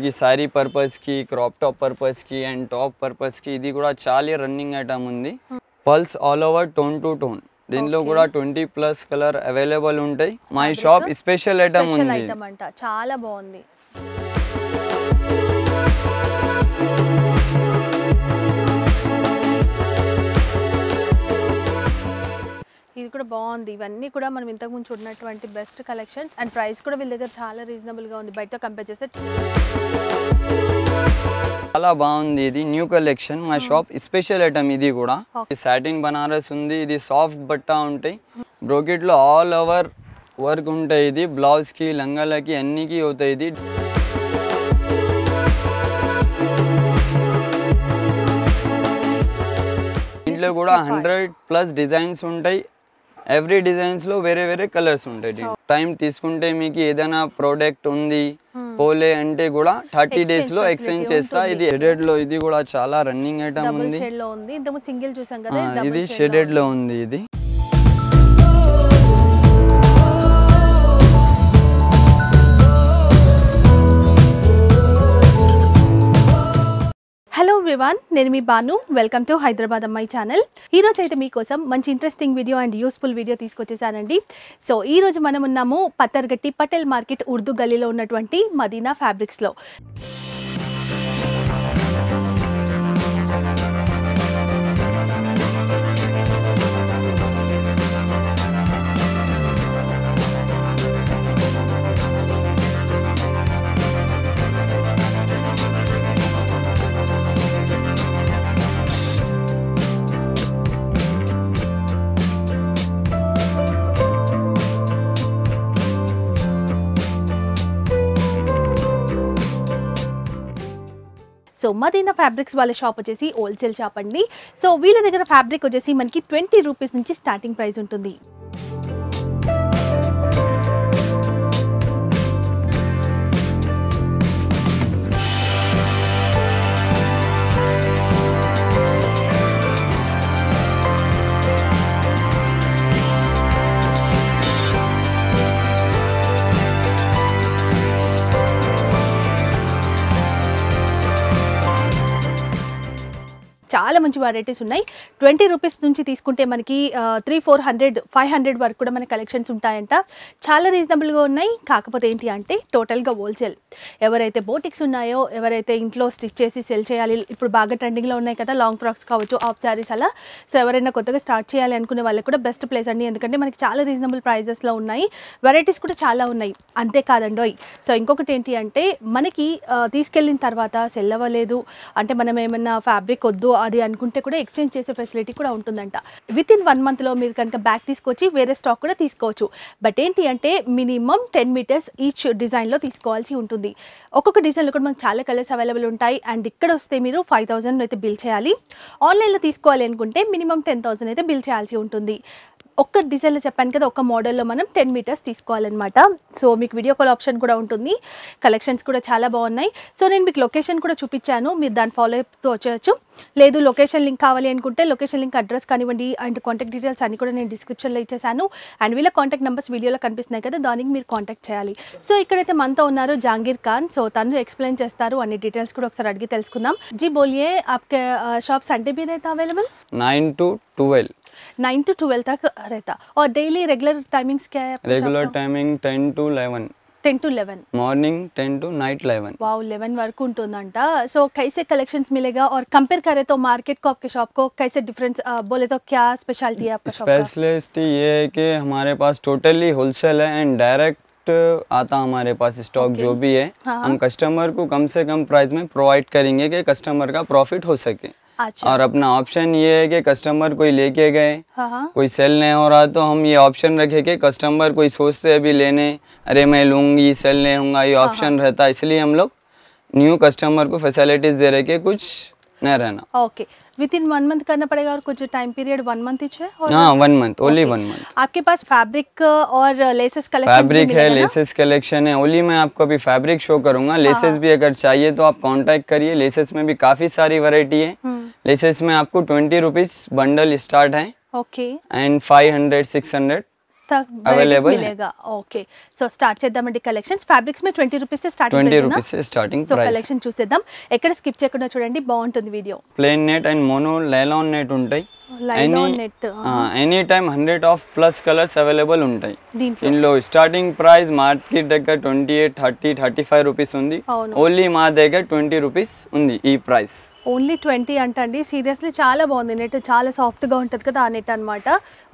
మీకు శారీ పర్పస్కి crop top పర్పస్కి అండ్ టాప్ పర్పస్కి ఇది కూడా చాలా రన్నింగ్ ఐటమ్ ఉంది plus all over tone to tone దీనిలో కూడా ట్వంటీ ప్లస్ కలర్ అవైలబుల్ ఉంటాయి మై షాప్ స్పెషల్ ఐటమ్ ఉంది చాలా బాగుంది ఇది కూడా బాగుంది ఇవన్నీ కూడా మనం ముందు చూడనటువంటి బెస్ట్ కలెక్షన్స్ అండ్ ప్రైస్ కూడా వీళ్ళ దగ్గర చాలా రీజనబుల్ గా ఉంది బయట కంపేర్ చేస్తే చాలా బాగుంది ఇది న్యూ కలెక్షన్ మా షాప్ స్పెషల్ ఐటమ్ ఇది కూడా సాటిన్ బనారస్ ఉంది ఇది సాఫ్ట్ బట్ట ఉంటాయి బ్రోకెట్ లో ఆల్ ఓవర్ వర్క్ ఉంటాయి ఇది బ్లౌజ్ కి లంగాలకి అన్నికి అవుతాయి ఇది ఇంట్లో కూడా హండ్రెడ్ ప్లస్ డిజైన్స్ ఉంటాయి ఎవ్రీ డిజైన్స్ లో వేరే వేరే కలర్స్ ఉంటాయి టైం oh. తీసుకుంటే మీకు ఏదైనా ప్రోడక్ట్ ఉంది hmm. పోలే అంటే కూడా థర్టీ డేస్ లో ఎక్స్చేంజ్ చేస్తా ఇది షెడెడ్ లో ఇది కూడా చాలా రన్నింగ్ ఐటమ్ ఉంది సింగిల్ చూసాం ah, ఇది షెడెడ్ లో ఉంది ఇది హలో వివాన్ నేను మీ బాను వెల్కమ్ టు హైదరాబాద్ అమ్మాయి ఛానల్ ఈరోజు అయితే మీకోసం మంచి interesting video and useful video తీసుకొచ్చేసానండి సో ఈరోజు మనం ఉన్నాము పత్తర్గట్టి పటేల్ మార్కెట్ ఉర్దూ గల్లీలో ఉన్నటువంటి మదీనా ఫ్యాబ్రిక్స్లో సో మదీనా ఫ్యాబ్రిక్స్ వాళ్ళ షాప్ వచ్చేసి హోల్సేల్ షాప్ అండి సో వీళ్ళ దగ్గర ఫ్యాబ్రిక్ వచ్చేసి మనకి ట్వంటీ రూపీస్ నుంచి స్టార్టింగ్ ప్రైస్ ఉంటుంది చాలా మంచి వెరైటీస్ ఉన్నాయి ట్వంటీ రూపీస్ నుంచి తీసుకుంటే మనకి three four hundred five hundred వరకు కూడా మన కలెక్షన్స్ ఉంటాయంట చాలా రీజనబుల్గా ఉన్నాయి కాకపోతే ఏంటి అంటే టోటల్గా హోల్సేల్ ఎవరైతే బోటిక్స్ ఉన్నాయో ఎవరైతే ఇంట్లో స్టిచ్ చేసి సెల్ చేయాలి ఇప్పుడు బాగా ట్రెండింగ్లో ఉన్నాయి కదా లాంగ్ ఫ్రాక్స్ కావచ్చు ఆఫ్ శారీస్ అలా సో ఎవరైనా కొత్తగా స్టార్ట్ చేయాలి అనుకునే వాళ్ళకి కూడా బెస్ట్ ప్లేస్ అండి ఎందుకంటే మనకి చాలా రీజనబుల్ ప్రైజెస్లో ఉన్నాయి వెరైటీస్ కూడా చాలా ఉన్నాయి అంతేకాదండోయ్ సో ఇంకొకటి ఏంటి అంటే మనకి తీసుకెళ్ళిన తర్వాత సెల్ అవ్వలేదు అంటే మనం ఏమన్నా ఫ్యాబ్రిక్ వద్దు అది అనుకుంటే కూడా ఎక్స్చేంజ్ చేసే ఫెసిలిటీ కూడా ఉంటుందంట విత్ ఇన్ వన్ మంత్లో మీరు కనుక బ్యాగ్ తీసుకొచ్చి వేరే స్టాక్ కూడా తీసుకోవచ్చు బట్ ఏంటి అంటే మినిమం టెన్ మీటర్స్ ఈచ్ డిజైన్లో తీసుకోవాల్సి ఉంటుంది ఒక్కొక్క డిజైన్లో కూడా మనకు చాలా కలర్స్ అవైలబుల్ ఉంటాయి అండ్ ఇక్కడ వస్తే మీరు ఫైవ్ థౌజండ్ అయితే బిల్ చేయాలి ఆన్లైన్లో తీసుకోవాలి అనుకుంటే మినిమం టెన్ థౌసండ్ అయితే బిల్ చేయాల్సి ఉంటుంది ఒక్క డిజైన్లో చెప్పాను కదా ఒక మోడల్లో మనం టెన్ మీటర్స్ తీసుకోవాలన్నమాట సో మీకు వీడియో కాల్ ఆప్షన్ కూడా ఉంటుంది కలెక్షన్స్ కూడా చాలా బాగున్నాయి సో నేను మీకు లొకేషన్ కూడా చూపించాను మీరు దాని ఫాలో అప్తో వచ్చేయచ్చు లేదు లొకేషన్ లింక్ కావాలి అనుకుంటే లొకేషన్ లింక్ అడ్రస్ కానివ్వండి అండ్ కాంటాక్ట్ డీటెయిల్స్ అన్ని కూడా నేను డిస్క్రిప్షన్లో ఇచ్చేసాను అండ్ వీళ్ళ కాంటాక్ట్ నెంబర్స్ వీడియోలో కనిపిస్తున్నాయి కదా దానికి మీరు కాంటాక్ట్ చేయాలి సో ఇక్కడైతే మనతో ఉన్నారు జాంగీర్ ఖాన్ సో తను ఎక్స్ప్లెయిన్ చేస్తారు అన్ని డీటెయిల్స్ కూడా ఒకసారి అడిగి తెలుసుకుందాం జీ బోలియే ఆప్ షాప్ संडे బీర్ అయితే available nine to twelve nine to twelve तक रहता और डेली रेगुलर टाइमिंग्स क्या है regular timing ten to eleven और कंपेयर करे तो मार्केट को आपके शॉप को कैसे डिफरेंस बोले तो क्या स्पेशलिटी है आपका स्पेशलिटी ये है कि हमारे पास टोटली होलसेल है एंड डायरेक्ट आता हमारे पास स्टॉक okay. जो भी है हाँ। हम कस्टमर को कम से कम प्राइस में प्रोवाइड करेंगे कि कस्टमर का प्रॉफिट हो सके अच्छा। और अपना ऑप्शन ये है कि कस्टमर कोई लेके गए हाँ।, हाँ। कोई सेल नहीं हो रहा तो हम ये ऑप्शन रखे कि कस्टमर कोई सोचते अभी लेने अरे मैं लूँगी सेल नहीं हूँ ये ऑप्शन हाँ, हाँ। रहता इसलिए हम लोग न्यू कस्टमर को फैसिलिटीज़ दे रहे कि कुछ नहीं रहना okay within one month करना पड़ेगा और कुछ टाइम पीरियड वन मंथ ही हाँ one month only one month आपके पास फैब्रिक uh, और लेसेस कलेक्शन फैब्रिक है लेसेस कलेक्शन है ओनली मैं आपको अभी फैब्रिक शो करूंगा लेसेस हाँ, हाँ। भी अगर चाहिए तो आप कॉन्टेक्ट करिए लेसेस में भी काफी सारी वैरायटी है लेसेस हम्म। में आपको ट्वेंटी रुपीज बंडल स्टार्ट है okay and five hundred six hundred तक ఓకే సో స్టార్ట్ చేద్దామండి కలెక్షన్స్ ఫ్యాబ్రిక్స్ మీ twenty rupees start twenty rupees starting so collection చూసేద్దాం ఎక్కడ స్కిప్ చేయకుండా చూడండి బాగుంటుంది video plain net and mono nylon net ఉంటాయి any any time hundred of plus colours available ఉంటాయి దీనిలో స్టార్టింగ్ ప్రైస్ మార్కెట్ దగ్గర twenty eight thirty thirty five rupees ఉంది ఓన్లీ మా దగ్గర ట్వంటీ రూపీస్ ఉంది ఈ ప్రైస్ ఓన్లీ ట్వంటీ అండి సీరియస్లీ చాలా బాగుంది నెట్ చాలా సాఫ్ట్గా ఉంటుంది కదా ఆ నెట్ అనమాట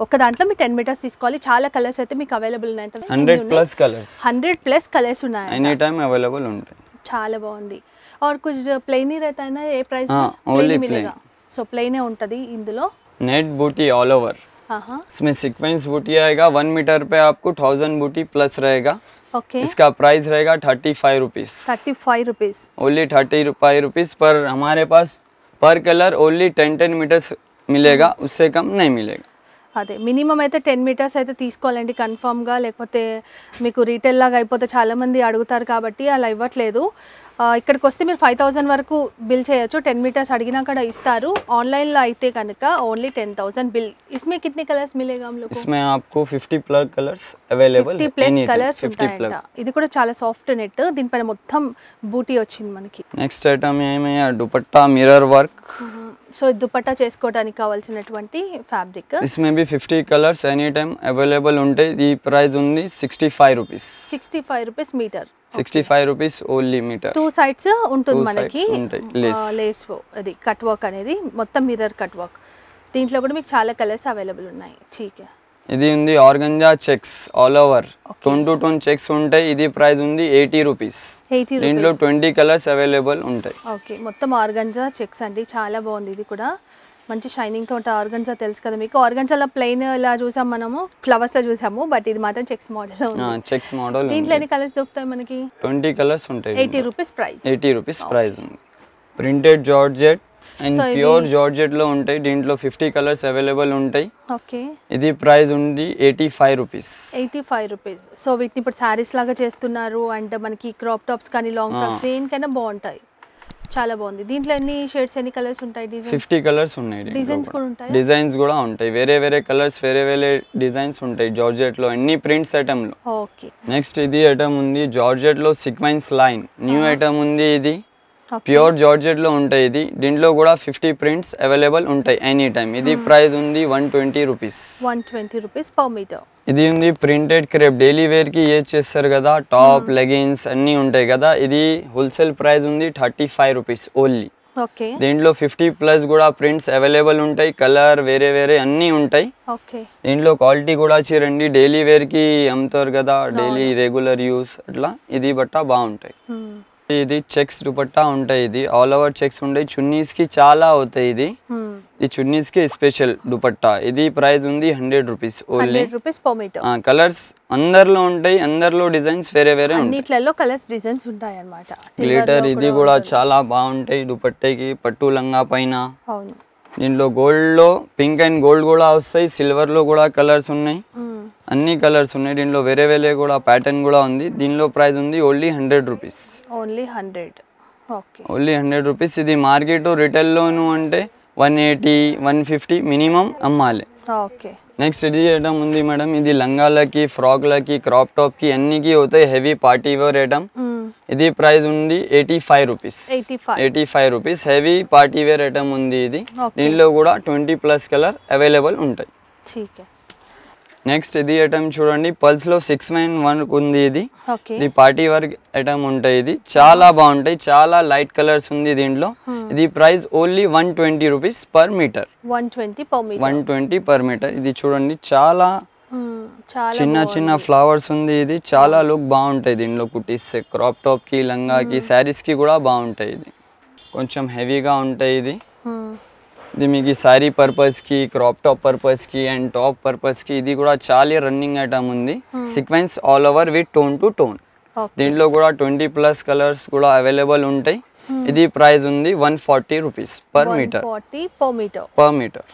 ఒక దాంట్లో మీరు టెన్ మీటర్స్ తీసుకోవాలి చాలా కలర్స్ అయితే మీకు అవైలబుల్ ఉన్నాయి hundred plus colours hundred plus colours ఉన్నాయి ఎనీ టైమ్ అవైలబుల్ ఉంటాయి చాలా బాగుంది ఆర్ కొంచెం ప్లెయిన్ ही అయినా ఏ ప్రైస్ ఓన్లీ प्राइस సో ప్లెయినే ఉంటుంది ఇందులో नेट बूटी ऑल ओवर uh-huh. इसमें सीक्वेंस बूटी आएगा वन मीटर पे आपको थाउजेंड बूटी प्लस रहेगा ओके okay. इसका प्राइस रहेगा thirty five rupees thirty five rupees only thirty five rupees पर हमारे पास पर colour only ten ten metres मिलेगा mm-hmm. उससे कम नहीं मिलेगा అదే మినిమం అయితే టెన్ మీటర్స్ అయితే తీసుకోవాలండి కన్ఫామ్గా లేకపోతే మీకు రీటైల్ లాగా అయిపోతే చాలామంది అడుగుతారు కాబట్టి అలా ఇవ్వట్లేదు ఇక్కడికి వస్తే మీరు ఫైవ్ థౌజండ్ వరకు బిల్ చేయొచ్చు టెన్ మీటర్స్ అడిగినా కూడా ఇస్తారు ఆన్లైన్లో అయితే కనుక ఓన్లీ టెన్ థౌసండ్ బిల్ ఇస్మే कितने కలర్స్ ఇది కూడా చాలా సాఫ్ట్ నెట్ దీనిపైన మొత్తం బూటీ వచ్చింది మనకి నెక్స్ట్ ఐటమ్ ఏమయ్యా dupatta mirror work so dupatta చేసుకోవడానికి కావాల్సినటువంటి fabric maybe fifty colours any time available ఉంటే ఈ ప్రైస్ ఉంది sixty five rupees sixty five rupees metre sixty five rupees only metre two sides ఉంటుంది మనకి లేస్ అది కట్ వర్క్ అనేది మొత్తం మిర్రర్ కట్ వర్క్ దీంట్లో కూడా మీకు చాలా కలర్స్ అవైలబుల్ ఉన్నాయి చీకే ఇది ఉంది organza checks all over tone to tone checks ఉంటాయి ఇది ప్రైస్ ఉంది ఎయిటీ రూపీస్ దీంట్లో ట్వంటీ కలర్స్ అవైలబుల్ ఉంటాయి ఓకే మొత్తం ఆర్గంజా చెక్స్ అండి చాలా బాగుంది ఇది కూడా మంచి షైనింగ్ తో ఉంటాయి తెలుసు కదా మీకు ఆర్గన్సాలో ప్లెయిన్ ఇలా చూసాం మనము ఫ్లవర్స్ లో చూసాము బట్ ఇది మాత్రం చెక్స్ మోడల్ చెక్స్ మోడల్ దీంట్లో ఎన్ని కలర్స్ దొరుకుతాయి మనకి ట్వంటీ కలర్స్ ఉంటాయి eighty rupees price eighty rupees price ఉంది printed georgette and pure georgette లో ఉంటాయి దీంట్లో ఫిఫ్టీ కలర్స్ అవైలబుల్ ఉంటాయి ఓకే ఇది ప్రైస్ ఉంది eighty five rupees eighty five rupees so వీటిని ఇప్పుడు శారీస్ లాగా చేస్తున్నారు అండ్ మనకి క్రాప్ టాప్స్ కానీ లాంగ్ టాప్స్ దేనికైనా బాగుంటాయి చాలా బాగుంది దీంట్లో ఎన్ని షేడ్స్ ఎన్ని కలర్స్ ఉంటాయి ఫిఫ్టీ కలర్స్ ఉన్నాయి డిజైన్స్ కూడా ఉంటాయి డిజైన్స్ కూడా ఉంటాయి వేరే వేరే కలర్స్ వేరే వేరే డిజైన్స్ ఉంటాయి జార్జెట్ లో ఎన్ని ప్రింట్స్ ఐటమ్ లో ఓకే నెక్స్ట్ ఇది ఐటమ్ ఉంది జార్జెట్ లో సిక్వెన్స్ లైన్ న్యూ ఐటమ్ ఉంది ఇది ప్యూర్ జార్జెట్లో ఉంటాయి ఇది దీంట్లో కూడా ఫిఫ్టీ ప్రింట్స్ అవైలబుల్ ఉంటాయి ఎనీ టైం ఇది ప్రైస్ hmm. ఉంది one twenty rupees one twenty rupees per metre ఇది ఉంది ప్రింటెడ్ క్రేప్ డైలీ వేర్కి యూజ్ చేస్తారు కదా టాప్ లెగిన్స్ hmm. అన్నీ ఉంటాయి కదా ఇది హోల్సేల్ ప్రైస్ ఉంది థర్టీ ఫైవ్ రూపీస్ ఓన్లీ దీంట్లో ఫిఫ్టీ ప్లస్ కూడా ప్రింట్స్ అవైలబుల్ ఉంటాయి కలర్ వేరే వేరే అన్నీ ఉంటాయి దీంట్లో క్వాలిటీ కూడా చీరండి డైలీ వేర్కి అమ్ముతారు కదా డైలీ రెగ్యులర్ యూస్ అట్లా ఇది బట్ట బాగుంటాయి hmm. ఇది చెక్స్ దుపట్టా ఉంటాయి ఇది ఆల్ ఓవర్ చెక్స్ ఉంటాయి చున్నీస్ కి చాలా అవుతాయి ఇది ఈ చున్నీస్ కి స్పెషల్ దుపట్టా ఇది ప్రైస్ ఉంది హండ్రెడ్ రూపీస్ ఓన్లీ కలర్స్ అందరిలో ఉంటాయి అందరిలో డిజైన్స్ వేరే వేరే కలర్స్ డిజైన్స్ ఉంటాయి అన్నమాట ఇది కూడా చాలా బాగుంటాయి దుపట్టకి పట్టు లంగా పైన దీంట్లో గోల్డ్ లో పింక్ అండ్ గోల్డ్ కూడా వస్తాయి సిల్వర్ లో కూడా కలర్స్ ఉన్నాయి అన్ని కలర్స్ ఉన్నాయి దీనిలో వేరే వేరే కూడా ప్యాటర్న్ కూడా ఉంది దీనిలో ప్రైస్ ఉంది only hundred rupees only hundred only hundred rupees ఇది మార్కెట్ రిటైల్లోను అంటే one eighty one fifty minimum అమ్మాలి నెక్స్ట్ ఇది ఐటమ్ ఉంది మేడం ఇది లంగాలకి ఫ్రాక్లకి క్రాప్ టాప్ కి అన్నికి అవుతాయి హెవీ పార్టీ వేర్ ఐటమ్ ఇది ప్రైస్ ఉంది eighty five rupees eighty five rupees heavy party wear item ఉంది ఇది దీనిలో కూడా ట్వంటీ ప్లస్ కలర్ అవైలబుల్ ఉంటాయి నెక్స్ట్ ఇది ఐటమ్ చూడండి పల్స్ లో సిక్స్ మైన్ వన్ ఉంది ఇది ఇది పార్టీ వర్క్ ఐటమ్ ఉంటాయి ఇది చాలా బాగుంటాయి చాలా లైట్ కలర్స్ ఉంది దీంట్లో hmm. ఇది price only one twenty rupees per metre one twenty per metre ఇది చూడండి చాలా hmm, చిన్న చిన్న ఫ్లవర్స్ ఉంది ఇది చాలా లుక్ బాగుంటాయి దీంట్లో కుటీస్ క్రాప్ టాప్ కి లంగాకి శారీస్ hmm. కి కూడా బాగుంటాయి ఇది కొంచెం హెవీగా ఉంటాయి ఇది ఇది మీకు శారీ పర్పస్కి క్రాప్ టాప్ పర్పస్కి అండ్ టాప్ పర్పస్కి ఇది కూడా చాలా రన్నింగ్ ఐటమ్ ఉంది sequence all over with tone to tone దీంట్లో కూడా ట్వంటీ ప్లస్ కలర్స్ కూడా అవైలబుల్ ఉంటాయి hmm. ఇది ప్రైస్ ఉంది one forty rupees per metre per metre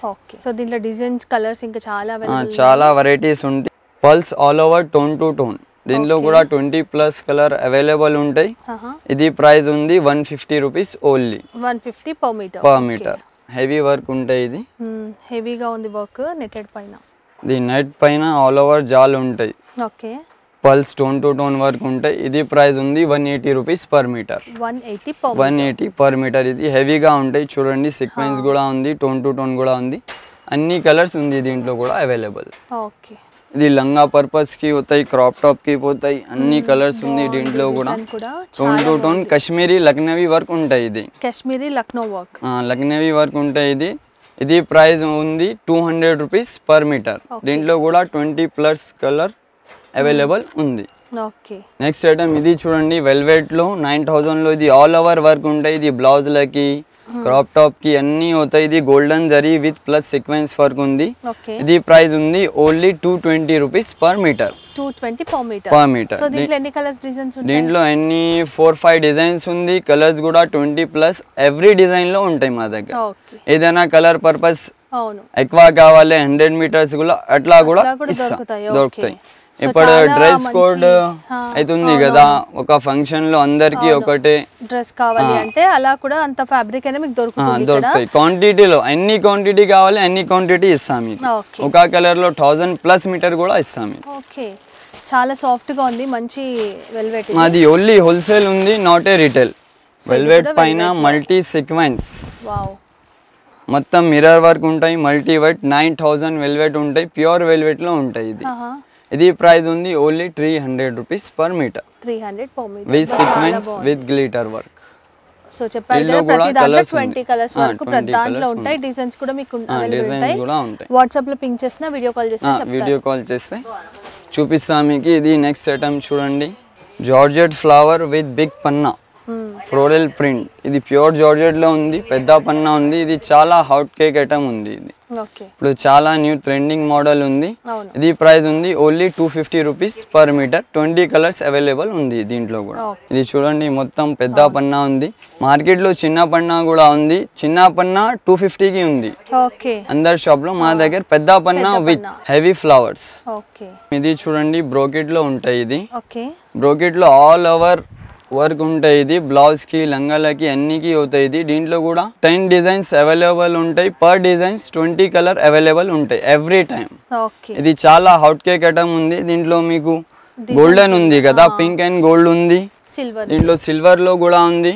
చాలా చాలా వెరైటీస్ ఉంటాయి plus all over tone to tone దీనిలో కూడా ట్వంటీ ప్లస్ కలర్ అవైలబుల్ ఉంటాయి uh-huh. ఇది ప్రైస్ ఉంది one fifty rupees only one fifty per metre per metre heavy work ఉంటాయి ఇది హెవీగా ఉంది వర్క్ నెటెడ్ పైన ఇది నెట్ పైన ఆల్ ఓవర్ జాల్ ఉంటాయి okay plus stone to tone work ఉంటాయి ఇది ప్రైస్ ఉంది one eighty rupees per metre one eighty per metre ఇది హెవీగా ఉంటాయి చూడండి సిక్వెన్స్ కూడా ఉంది టోన్ టు టోన్ కూడా ఉంది అన్ని కలర్స్ ఉంది దీంట్లో కూడా అవైలబుల్ ఓకే ఇది లంగా పర్పస్ కి పోతాయి క్రాప్ టాప్ కి పోతాయి అన్ని కలర్స్ ఉంది దీంట్లో కూడా tone to tone Kashmiri Lucknowi work ఉంటాయి ఇది కశ్మీరీ లక్నో వర్క్ లక్నవీ వర్క్ ఉంటాయి ఇది ఇది ప్రైస్ ఉంది two hundred rupees per metre దీంట్లో కూడా ట్వంటీ ప్లస్ కలర్ అవైలబుల్ ఉంది నెక్స్ట్ ఐటమ్ ఇది చూడండి వెల్వెట్ లో నైన్ థౌసండ్ లో ఇది ఆల్ ఓవర్ వర్క్ ఉంటాయి ఇది బ్లౌజ్లకి క్రాప్ hmm. టాప్ కి అన్ని అవుతాయి ఇది golden zari with plus sequence work ఉంది ఇది ప్రైస్ ఉంది only two twenty rupees per metre per metre దీంట్లో ఎన్ని ఫోర్ ఫైవ్ డిజైన్స్ ఉంది కలర్స్ కూడా ట్వంటీ ప్లస్ ఎవ్రీ డిజైన్ లో ఉంటాయి మా దగ్గర ఏదైనా కలర్ పర్పస్ ఎక్కువ కావాలి హండ్రెడ్ మీటర్స్ కూడా అట్లా కూడా దొరుకుతాయి ఇప్పుడు డ్రెస్ కోడ్ అవుతుంది కదా ఒక ఫంక్షన్ లో అందరికి ఒకటే డ్రెస్ కావాలి అంటే అలా కూడా అంత ఫ్యాబ్రిక్ అనేది మీకు దొరుకుతుంది దొరుకుతాయి క్వాంటిటీలో ఎన్ని క్వాంటిటీ కావాలి అన్ని క్వాంటిటీ ఇస్తాం మీకు ఒక కలర్ లో థౌసండ్ ప్లస్ మీటర్ కూడా ఇస్తాం మీకు ఓకే చాలా సాఫ్ట్ గా ఉంది మంచి వెల్వెట్ మాది ఓన్లీ హోల్సేల్ ఉంది నాట్ ఏ రిటైల్ వెల్వెట్ పైన మల్టీ సీక్వెన్స్ మొత్తం మిర్రర్ వర్క్ ఉంటాయి multi white nine thousand velvet ఉంటాయి ప్యూర్ వెల్వెట్ లో ఉంటాయి ఇది ఇది ప్రైస్ ఉంది only three hundred rupees per metre three hundred per metre with sequence with glitter work so చెప్పారు ప్రతి దాంట్లో ట్వంటీ కలర్స్ వరకు ప్రతి దాంట్లో ఉంటాయి డిజైన్స్ కూడా మీకు ఉంటాయి వాట్సాప్ లో పింక్ చేసిన వీడియో కాల్ చేస్తే వీడియో కాల్ చేస్తే మీకు ఇది నెక్స్ట్ ఐటమ్ చూడండి జార్జెట్ ఫ్లవర్ విత్ బిగ్ పన్నా ఫ్లోరల్ ప్రింట్ ఇది ప్యూర్ జార్జెట్ లో ఉంది పెద్ద పన్నా ఉంది ఇది చాలా హాట్ కేక్ ఐటమ్ ఉంది ఇది ఇప్పుడు చాలా న్యూ ట్రెండింగ్ మోడల్ ఉంది ఇది ప్రైస్ ఉంది only two fifty rupees per metre twenty colours available ఉంది దీంట్లో కూడా ఇది చూడండి మొత్తం పెద్ద పన్నా ఉంది మార్కెట్ లో చిన్న పన్నా కూడా ఉంది చిన్న పన్నా టూ ఫిఫ్టీ కి ఉంది అందరి షాప్ లో మా దగ్గర పెద్ద పన్నా విత్ హెవీ ఫ్లవర్స్ ఇది చూడండి బ్రోకెట్ లో ఉంటాయి ఇది బ్రోకెట్ లో ఆల్ ఓవర్ వర్క్ ఉంటాయి ఇది బ్లౌజ్కి లంగాలకి అన్నికి అవుతాయి ఇది దీంట్లో కూడా టెన్ డిజైన్స్ అవైలబుల్ ఉంటాయి per designs twenty colour available ఉంటాయి ఎవ్రీ టైం ఇది చాలా హౌట్ కేక్ ఐటమ్ ఉంది దీంట్లో మీకు గోల్డెన్ ఉంది కదా పింక్ అండ్ గోల్డ్ ఉంది దీంట్లో సిల్వర్లో కూడా ఉంది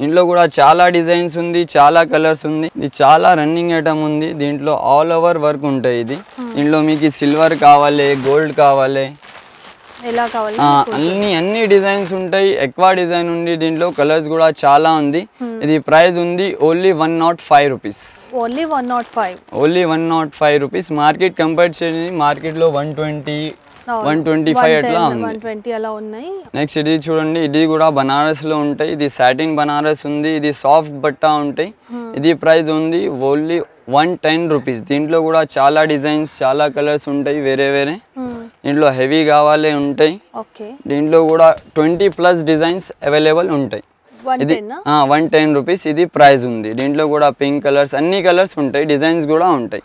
దీంట్లో కూడా చాలా డిజైన్స్ ఉంది చాలా కలర్స్ ఉంది ఇది చాలా రన్నింగ్ ఐటమ్ ఉంది దీంట్లో ఆల్ ఓవర్ వర్క్ ఉంటాయి ఇది దీంట్లో మీకు సిల్వర్ కావాలి గోల్డ్ కావాలి అన్ని అన్ని డిజైన్స్ ఉంటాయి ఎక్కువ డిజైన్ ఉంది దీంట్లో కలర్స్ కూడా చాలా ఉంది hmm. ఇది ప్రైస్ ఉంది only one nought five rupees only one nought five only one nought five rupees market compare చేయండి మార్కెట్ లో one twenty one twenty five అట్లా ఉంది నెక్స్ట్ ఇది చూడండి ఇది కూడా బనారస్ లో ఉంటాయి ఇది సాటిన్ బనారస్ ఉంది ఇది సాఫ్ట్ బట్టా ఉంటాయి hmm. ఇది ప్రైస్ ఉంది ఓన్లీ వన్ టెన్ రూపీస్ దీంట్లో కూడా చాలా డిజైన్స్ చాలా కలర్స్ ఉంటాయి వేరే వేరే hmm. దీంట్లో హెవీ కావాలి ఉంటాయి దీంట్లో కూడా ట్వంటీ ప్లస్ డిజైన్స్ అవైలబుల్ ఉంటాయి ఇది వన్ టెన్ రూపీస్ ఇది ప్రైస్ ఉంది దీంట్లో కూడా పింక్ కలర్స్ అన్ని కలర్స్ ఉంటాయి డిజైన్స్ కూడా ఉంటాయి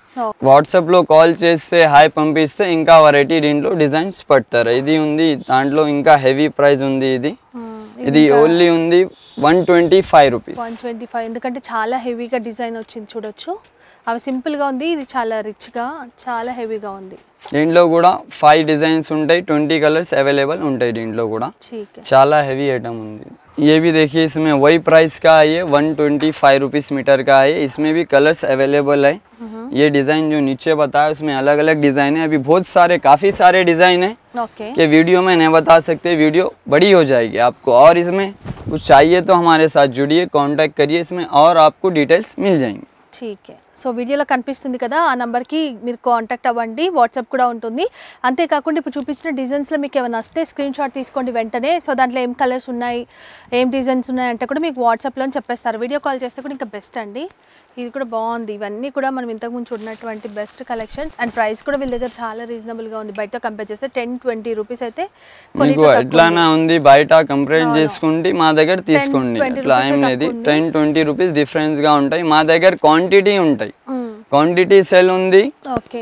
వాట్సాప్ లో కాల్ చేస్తే హాయ్ పంపిస్తే ఇంకా వెరైటీ దీంట్లో డిజైన్స్ పడతారు ఇది ఉంది దాంట్లో ఇంకా హెవీ ప్రైస్ ఉంది ఇది hmm. ఇది ఓన్లీ ఉంది వన్ ట్వంటీ ఫైవ్ రూపీస్ ఎందుకంటే చాలా హెవీగా డిజైన్ వచ్చింది చూడొచ్చు అవి సింపుల్గా ఉంది ఇది చాలా రిచ్గా చాలా హెవీగా ఉంది దీంట్లో కూడా ఫైవ్ డిజైన్స్ ఉంటాయి ట్వంటీ కలర్స్ అవైलेबल ఉంటాయి దీంట్లో కూడా చాలా హెవీ ఐటम ఉంది ये भी देखिए इसमें वही प्राइस का है ये one twenty five rupees metre का है इसमें भी कलर्स अवेलेबल है ये डिज़ाइन जो नीचे बताया उसमें अलग अलग डिज़ाइन है अभी बहुत सारे काफ़ी सारे डिज़ाइन है के वीडियो में नहीं बता सकते वीडियो बड़ी हो जाएगी आपको और इसमें कुछ चाहिए तो हमारे साथ जुड़िए कॉन्टैक्ट करिए इसमें और आपको डिटेल्स मिल जाएंगे ठीक है సో వీడియోలో కనిపిస్తుంది కదా ఆ నెంబర్కి మీరు కాంటాక్ట్ అవ్వండి వాట్సాప్ కూడా ఉంటుంది అంతేకాకుండా ఇప్పుడు చూపించిన డిజైన్స్లో మీకు ఏమైనా వస్తే స్క్రీన్ షాట్ తీసుకోండి వెంటనే సో దాంట్లో ఏం కలర్స్ ఉన్నాయి ఏం డిజైన్స్ ఉన్నాయి అంటే కూడా మీకు వాట్సాప్లో చెప్పేస్తారు వీడియో కాల్ చేస్తే కూడా ఇంకా బెస్ట్ అండి ఇది కూడా బాగుంది ఇవన్నీ కూడా మనం ఇంతకుముందు చూడనటువంటి బెస్ట్ కలెక్షన్స్ అండ్ ప్రైస్ కూడా వీళ్ళ దగ్గర చాలా రీజనబుల్గా ఉంది బయట కంపేర్ చేస్తే టెన్ ట్వంటీ రూపీస్ అయితే మీకు ఎట్లానా ఉంది బయట కంపేర్ చేసుకోండి మా దగ్గర తీసుకోండి ఇట్లా ఏం లేదు టెన్ ట్వంటీ రూపీస్ డిఫరెన్స్గా ఉంటాయి మా దగ్గర క్వాంటిటీ ఉంటాయి క్వాంటిటీ సెల్ ఉంది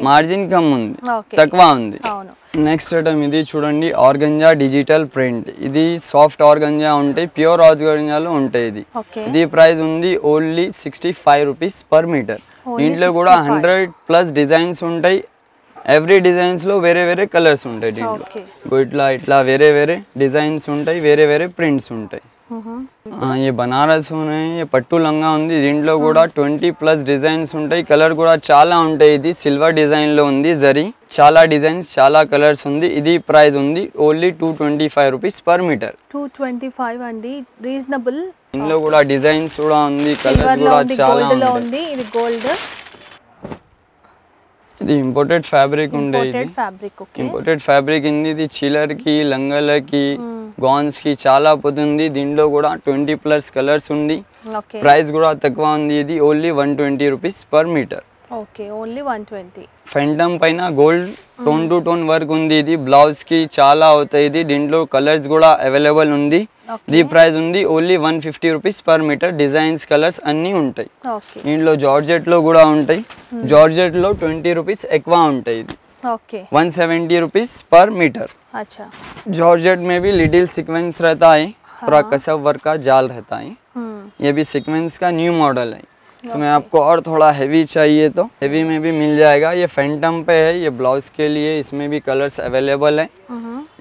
మార్జిన్ కమ్ ఉంది తక్కువ ఉంది అవును నెక్స్ట్ ఐటమ్ ఇది చూడండి ఆర్గంజా డిజిటల్ ప్రింట్ ఇది సాఫ్ట్ ఆర్గంజా ఉంటాయి ప్యూర్ ఆర్గంజాలు ఉంటాయి ఇది ఇది ప్రైస్ ఉంది only sixty five rupees per metre దీంట్లో కూడా హండ్రెడ్ ప్లస్ డిజైన్స్ ఉంటాయి ఎవ్రీ డిజైన్స్లో వేరే వేరే కలర్స్ ఉంటాయి దీంట్లో ఇట్లా ఇట్లా వేరే వేరే డిజైన్స్ ఉంటాయి వేరే వేరే ప్రింట్స్ ఉంటాయి ఈ బనారస్ ఉన్నాయి పట్టు లంగా ఉంది దీంట్లో కూడా ట్వంటీ ప్లస్ డిజైన్స్ ఉంటాయి కలర్ కూడా చాలా ఉంటాయి ఇది సిల్వర్ డిజైన్ లో ఉంది జరీ చాలా డిజైన్స్ చాలా కలర్స్ ఉంది ఇది ప్రైస్ ఉంది only two twenty five rupees per metre two twenty five అండి రీజనబుల్ ఇందులో కూడా డిజైన్స్ కూడా ఉంది కలర్ కూడా చాలా ఉంది ఇది గోల్డ్ ఇది ఇంపోర్టెడ్ ఫ్యాబ్రిక్ ఉండేది ఇంపోర్టెడ్ ఫ్యాబ్రిక్ ఇంది ఇది కి లంగలకి కి చాలా పోతుంది దీంట్లో కూడా ట్వంటీ ప్లస్ కలర్స్ ఉంది ప్రైస్ కూడా తక్కువ ఉంది ఇది only one twenty rupees per metre okay only one ఫెంటమ్ పైన gold tone to tone work ఉంది ఇది బ్లౌజ్ కి చాలా అవుతాయి ఇది దీంట్లో కలర్స్ కూడా అవైలబుల్ ఉంది దీ ప్రైస్ ఉంది only one fifty rupees per metre designs colours అన్నీ ఉంటాయి దీంట్లో జార్జెట్ లో కూడా ఉంటాయి జార్జెట్ లో ట్వంటీ రూపీస్ ఎక్కువ ఉంటాయి ఇది okay one seventy rupees per metre अच्छा जॉर्जेट में भी लिडिल सीक्वेंस रहता है हाँ। पूरा कसब वर्क का जाल रहता है हम्म। ये भी सीक्वेंस का न्यू मॉडल है इसमें आपको और थोड़ा हेवी चाहिए तो हेवी में भी मिल जाएगा ये फैंटम पे है ये ब्लाउज के लिए इसमें भी कलर्स अवेलेबल है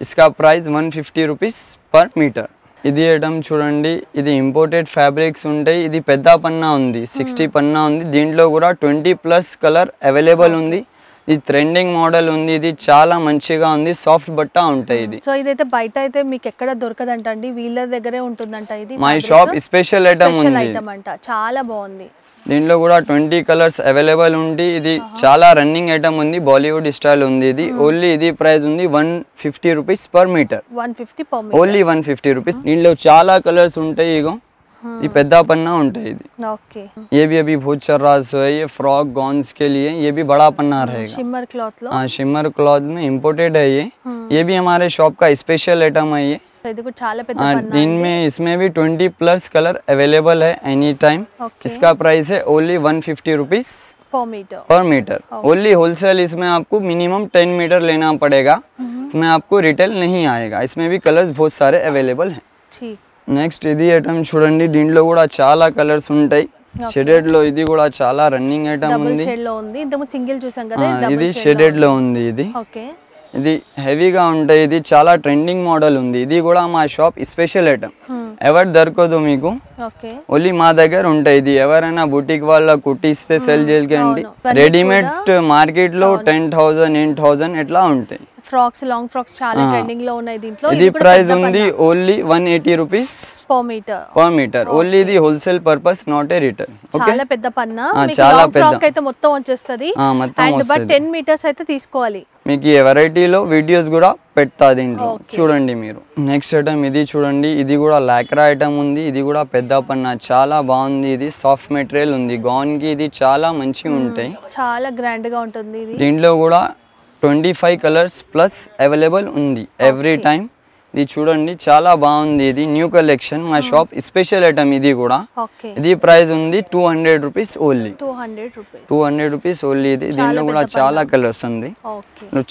इसका price one fifty rupees per metre इधी ఐటమ్ चूडी ఇది इंपोर्टेड फैब्रिक्स ఉంటాయి ఇది పెద్ద పన్నా ఉంది సిక్స్టీ పన్నా ఉంది దీంట్లో కూడా ట్వంటీ ప్లస్ కలర్ ఇది ట్రెండింగ్ మోడల్ ఉంది ఇది చాలా మంచిగా ఉంది సాఫ్ట్ బట్ట ఉంటాయి ఇది సో ఇదైతే బయట అయితే మీకు ఎక్కడ దొరకదంట అండి వీళ్ళ దగ్గరే ఉంటుందంట ఇది మై షాప్ స్పెషల్ ఐటమ్ ఉంది చాలా బాగుంది దీంట్లో కూడా ట్వంటీ కలర్స్ అవైలబుల్ ఉంది ఇది చాలా రన్నింగ్ ఐటమ్ ఉంది బాలీవుడ్ స్టైల్ ఉంది ఇది ఓన్లీ ఇది ప్రైస్ ఉంది one fifty rupees per metre only one fifty rupees దీంట్లో చాలా కలర్స్ ఉంటాయి ఇగో ये पैदा पन्ना उनटे ओके ये भी अभी है ये फ्रॉक गॉन्स के लिए ये भी बड़ा पन्ना रहेगा हाँ, शिमर क्लॉथ हाँ शिमर क्लॉथ में इम्पोर्टेड है ये हाँ। ये भी हमारे शॉप का स्पेशल आइटम है ये इनमें तो तो हाँ, इसमें भी ट्वेंटी प्लस कलर अवेलेबल है एनी टाइम इसका प्राइस है only one fifty rupees per metre only wholesale इसमें आपको मिनिमम टेन मीटर लेना पड़ेगा हम्म। इसमें आपको रिटेल नहीं आएगा इसमें भी कलर्स बहुत सारे अवेलेबल हैं ठीक నెక్స్ట్ ఇది ఐటమ్ చూడండి దీంట్లో కూడా చాలా కలర్స్ ఉంటాయి షెడెడ్ లో ఇది కూడా చాలా రన్నింగ్ ఐటమ్ ఉంది సింగిల్ చూసాం కదా ఇది షెడెడ్ లో ఉంది ఇది ఇది హెవీగా ఉంటాయి ఇది చాలా ట్రెండింగ్ మోడల్ ఉంది ఇది కూడా మా షాప్ స్పెషల్ ఐటమ్ ఎవరు దొరకదు మీకు ఓన్లీ మా దగ్గర ఉంటాయి ఇది ఎవరైనా బుటిక్ వాళ్ళ కుట్టిస్తే సెల్ చేయండి రెడీమేడ్ మార్కెట్ లో టెన్ థౌసండ్ ఎయిట్ థౌసండ్ ఎట్లా ఉంటాయి ఫ్రాక్స్ లాంగ్ ఫ్రాక్స్ చాలా ట్రెండింగ్ లో ఉన్నాయి దీంట్లో ఇది ప్రైస్ ఉంది only one eighty rupees per metre only ఇది wholesale purpose not a return చాలా పెద్ద పన్నా చాలా పెద్ద అయితే మొత్తం వచ్చేస్తుంది టెన్ మీటర్స్ అయితే తీసుకోవాలి మీకు ఈ వెరైటీలో వీడియోస్ కూడా పెడతా దీంట్లో చూడండి మీరు నెక్స్ట్ ఐటమ్ ఇది చూడండి ఇది కూడా లాక్రా ఐటమ్ ఉంది ఇది కూడా పెద్ద పన్న చాలా బాగుంది ఇది సాఫ్ట్ మెటీరియల్ ఉంది గౌన్ కి ఇది చాలా మంచిగా hmm. ఉంటాయి చాలా గ్రాండ్ గా ఉంటుంది దీంట్లో కూడా twenty five colours plus available ఉంది ఎవ్రీ టైం ఇది చూడండి చాలా బాగుంది ఇది న్యూ కలెక్షన్ మా షాప్ స్పెషల్ ఐటమ్ ఇది కూడా ఇది ప్రైస్ ఉంది two hundred rupees only two hundred rupees only ఇది దీంట్లో కూడా చాలా కలర్స్ ఉంది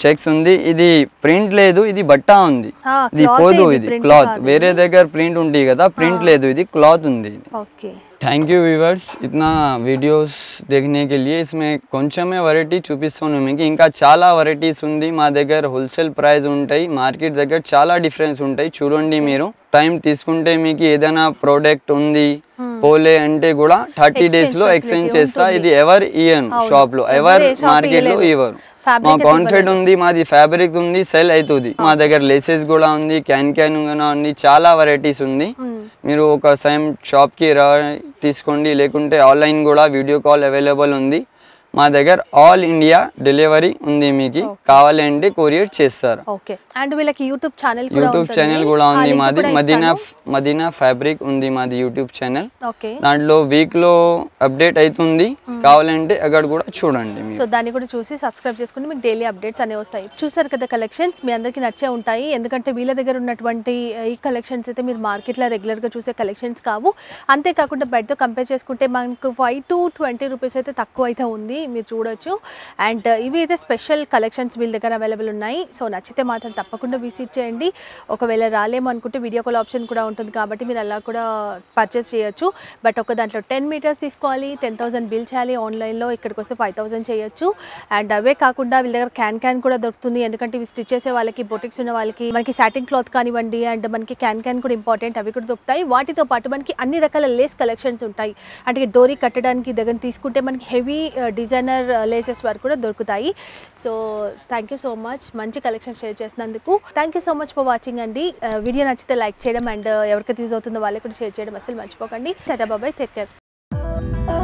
చెక్స్ ఉంది ఇది ప్రింట్ లేదు ఇది బట్టా ఉంది ఇది పోదు ఇది క్లాత్ వేరే దగ్గర ప్రింట్ ఉంటుంది కదా ప్రింట్ లేదు ఇది క్లాత్ ఉంది ఇది థ్యాంక్ యూ व्यूवर्स इतना వీడియోస్ देखने के కొంచెమే వెరైటీ చూపిస్తాను మీకు ఇంకా చాలా వెరైటీస్ ఉంది మా దగ్గర హోల్సేల్ ప్రైస్ ఉంటాయి మార్కెట్ దగ్గర చాలా డిఫరెన్స్ ఉంటాయి చూడండి మీరు టైం తీసుకుంటే మీకు ఏదైనా ప్రోడక్ట్ ఉంది పోలే అంటే కూడా థర్టీ డేస్ లో ఎక్స్చేంజ్ చేస్తా ఇది ఎవర్ ఇయన్ షాప్ లో ఎవరు మార్కెట్ లో ఇవ్వరు మా కాన్ఫిడెంట్ ఉంది మాది ఫ్యాబ్రిక్ ఉంది సెల్ అవుతుంది మా దగ్గర లేసెస్ కూడా ఉంది క్యాన్ క్యాన్ ఉంది చాలా వెరైటీస్ ఉంది మీరు ఒక సైమ్ షాప్కి రా తీసుకోండి లేకుంటే ఆన్లైన్ కూడా వీడియో కాల్ అవైలబుల్ ఉంది మా దగ్గర ఆల్ ఇండియా డెలివరీ ఉంది మీకు కావాలంటే కొరియర్ చేస్తారు అండ్ వీళ్ళకి యూట్యూబ్ ఛానల్ యూట్యూబ్ ఛానల్ కూడా ఉంది మాది మదీనా మదీనా ఫ్యాబ్రిక్ ఉంది మాది యూట్యూబ్ ఛానల్ దాంట్లో వీక్ లో అప్డేట్ అవుతుంది కావాలంటే అక్కడ కూడా చూడండి సో దాన్ని కూడా చూసి సబ్స్క్రైబ్ చేసుకుని మీకు డైలీ అప్డేట్స్ అనేవి వస్తాయి చూసారు కదా కలెక్షన్స్ మీ అందరికి నచ్చే ఉంటాయి ఎందుకంటే వీళ్ళ దగ్గర ఉన్నటువంటి ఈ కలెక్షన్స్ అయితే మీరు మార్కెట్లో గా చూసే కలెక్షన్స్ కావు అంతేకాకుండా బయటతో కంపేర్ చేసుకుంటే మనకు ఫైవ్ టు ట్వంటీ రూపీస్ అయితే తక్కువ అయితే ఉంది ఉన్నాయి మీరు చూడొచ్చు అండ్ uh, ఇవి అయితే స్పెషల్ కలెక్షన్స్ వీళ్ళ దగ్గర అవైలబుల్ ఉన్నాయి సో నచ్చితే మాత్రం తప్పకుండా విజిట్ చేయండి ఒకవేళ రాలేము అనుకుంటే వీడియో కాల్ ఆప్షన్ కూడా ఉంటుంది కాబట్టి మీరు అలా కూడా పర్చేస్ చేయొచ్చు బట్ ఒక దాంట్లో టెన్ మీటర్స్ తీసుకోవాలి టెన్ థౌసండ్ బిల్ చేయాలి ఆన్లైన్లో ఇక్కడికి వస్తే ఫైవ్ థౌసండ్ చేయొచ్చు అండ్ అవే కాకుండా వీళ్ళ దగ్గర క్యాన్ క్యాన్ కూడా దొరుకుతుంది ఎందుకంటే ఇవి స్టిచ్ చేసే వాళ్ళకి బొటిక్స్ ఉన్న వాళ్ళకి మనకి సాటింగ్ క్లాత్ కానివ్వండి అండ్ మనకి క్యాన్ క్యాన్ కూడా ఇంపార్టెంట్ అవి కూడా దొరుకుతాయి వాటితో పాటు మనకి అన్ని రకాల లేస్ కలెక్షన్స్ ఉంటాయి అంటే డోరీ కట్టడానికి దగ్గర తీసుకుంటే మనకి heavy design uh, designer laces uh, వరకు కూడా దొరుకుతాయి so thank you so much మంచి కలెక్షన్ షేర్ చేసినందుకు thank you so much for watching అండి వీడియో uh, నచ్చితే లైక్ చేయడం అండ్ uh, ఎవరికి యూజ్ అవుతుందో వాళ్ళకి కూడా షేర్ చేయడం అసలు మర్చిపోకండి టాటా బాబాయ్ టేక్ కేర్